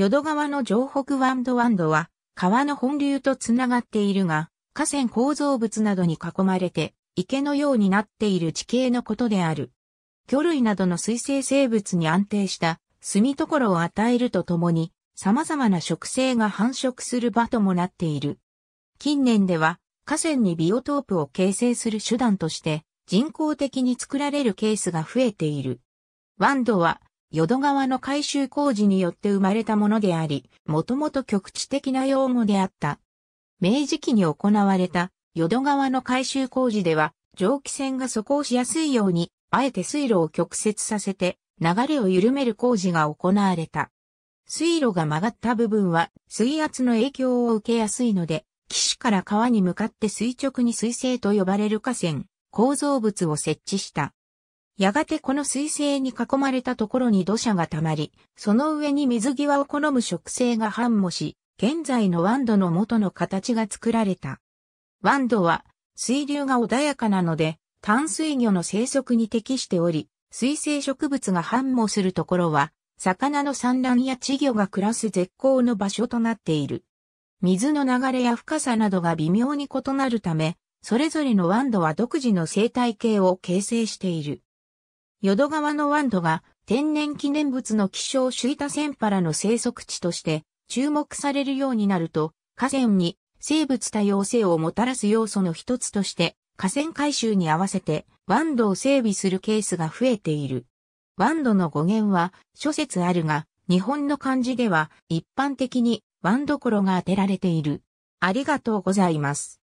淀川の城北ワンドワンドは、川の本流とつながっているが、河川構造物などに囲まれて、池のようになっている地形のことである。魚類などの水生生物に安定した住み所を与えるとともに、様々な植生が繁殖する場ともなっている。近年では、河川にビオトープを形成する手段として、人工的に作られるケースが増えている。ワンドは淀川の改修工事によって生まれたものであり、もともと局地的な用語であった。明治期に行われた淀川の改修工事では、蒸気船が底をしやすいように、あえて水路を曲折させて、流れを緩める工事が行われた。水路が曲がった部分は水圧の影響を受けやすいので、岸から川に向かって垂直に水性と呼ばれる河川、構造物を設置した。やがてこの水星に囲まれたところに土砂が溜まり、その上に水際を好む植生が繁茂し、現在のワンドの元の形が作られた。ワンドは水流が穏やかなので、淡水魚の生息に適しており、水生植物が繁茂するところは、魚の産卵や稚魚が暮らす絶好の場所となっている。水の流れや深さなどが微妙に異なるため、それぞれのワンドは独自の生態系を形成している。淀川のワンドが天然記念物の希少ュイタセンパラの生息地として注目されるようになると、河川に生物多様性をもたらす要素の一つとして河川改修に合わせてワンドを整備するケースが増えている。ワンドの語源は諸説あるが、日本の漢字では一般的にンどころが当てられている。ありがとうございます。